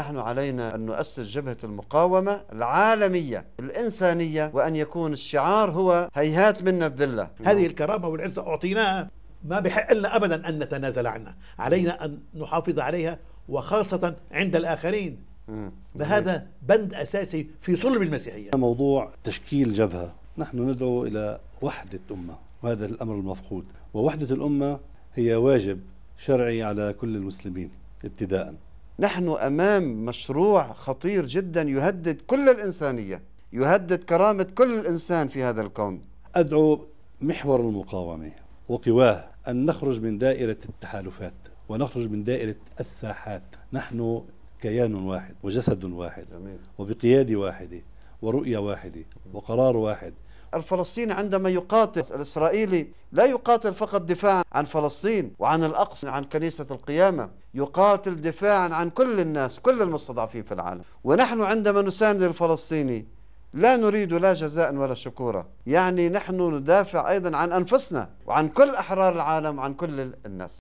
نحن علينا أن نؤسس جبهة المقاومة العالمية الإنسانية وأن يكون الشعار هو هيهات منا الذلة هذه الكرامة والعزة أعطيناها ما بحق لنا أبدا أن نتنازل عنها علينا أن نحافظ عليها وخاصة عند الآخرين فهذا بند أساسي في صلب المسيحية موضوع تشكيل جبهة نحن ندعو إلى وحدة أمة وهذا الأمر المفقود ووحدة الأمة هي واجب شرعي على كل المسلمين ابتداءً نحن امام مشروع خطير جدا يهدد كل الانسانيه يهدد كرامه كل انسان في هذا الكون ادعو محور المقاومه وقواه ان نخرج من دائره التحالفات ونخرج من دائره الساحات نحن كيان واحد وجسد واحد جميل. وبقياده واحده ورؤية واحدة وقرار واحد الفلسطيني عندما يقاتل الإسرائيلي لا يقاتل فقط دفاعا عن فلسطين وعن الأقصى عن كنيسة القيامة يقاتل دفاعا عن كل الناس كل المستضعفين في العالم ونحن عندما نساند الفلسطيني لا نريد لا جزاء ولا شكورا يعني نحن ندافع أيضا عن أنفسنا وعن كل أحرار العالم وعن كل الناس